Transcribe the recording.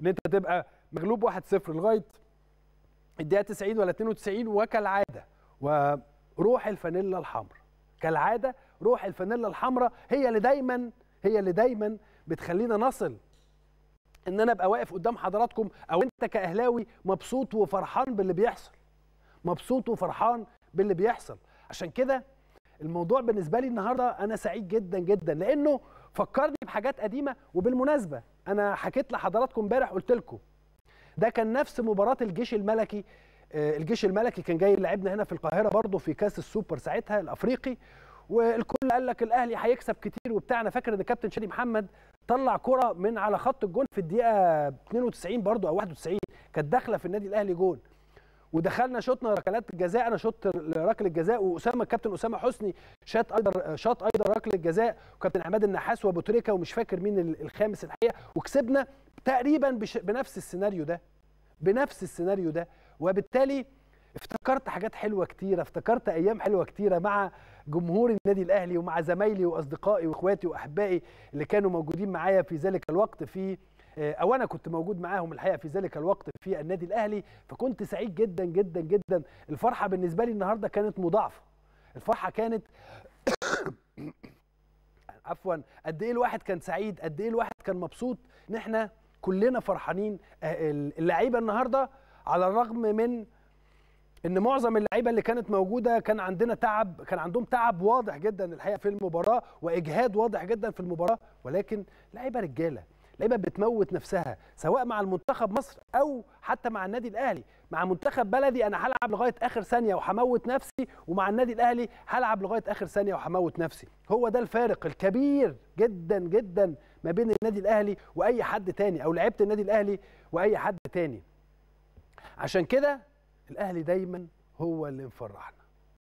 ان انت تبقى مغلوب 1-0 لغايه الدقيقه 90 ولا 92 وكالعاده وروح الفانيلا الحمراء كالعاده روح الفانيلا الحمراء هي اللي دايما هي اللي دايما بتخلينا نصل ان انا ابقى واقف قدام حضراتكم او انت كاهلاوي مبسوط وفرحان باللي بيحصل مبسوط وفرحان باللي بيحصل عشان كده الموضوع بالنسبه لي النهارده انا سعيد جدا جدا لانه فكرني بحاجات قديمه وبالمناسبه انا حكيت لحضراتكم امبارح قلت لكم ده كان نفس مباراه الجيش الملكي آه، الجيش الملكي كان جاي لعبنا هنا في القاهره برضه في كاس السوبر ساعتها الافريقي والكل قال لك الاهلي هيكسب كتير وبتاع انا فاكر ان كابتن شادي محمد طلع كره من على خط الجون في الدقيقه 92 برضه او 91 كانت داخله في النادي الاهلي جون ودخلنا شوطنا ركلات الجزاء انا شوط ركله الجزاء واسامه الكابتن اسامه حسني شاط ايضا شاط ايضا ركله الجزاء وكابتن عماد النحاس وابو تريكه ومش فاكر مين الخامس الحقيقه وكسبنا تقريبا بش... بنفس السيناريو ده بنفس السيناريو ده وبالتالي افتكرت حاجات حلوه كتيره افتكرت ايام حلوه كتيره مع جمهور النادي الاهلي ومع زمايلي واصدقائي واخواتي واحبائي اللي كانوا موجودين معايا في ذلك الوقت في آه، او انا كنت موجود معاهم الحقيقه في ذلك الوقت في النادي الاهلي فكنت سعيد جدا جدا جدا الفرحه بالنسبه لي النهارده كانت مضاعفه الفرحه كانت عفوا قد ايه الواحد كان سعيد قد ايه الواحد كان مبسوط ان احنا كلنا فرحانين آه، اللعيبه النهارده على الرغم من ان معظم اللعيبه اللي كانت موجوده كان عندنا تعب كان عندهم تعب واضح جدا الحقيقه في المباراه واجهاد واضح جدا في المباراه ولكن لعيبه رجاله لعيبه بتموت نفسها سواء مع المنتخب مصر او حتى مع النادي الاهلي مع منتخب بلدي انا هلعب لغايه اخر ثانيه وهموت نفسي ومع النادي الاهلي هلعب لغايه اخر ثانيه وهموت نفسي هو ده الفارق الكبير جدا جدا ما بين النادي الاهلي واي حد تاني او لعيبه النادي الاهلي واي حد تاني عشان كده الاهلي دايما هو اللي مفرحنا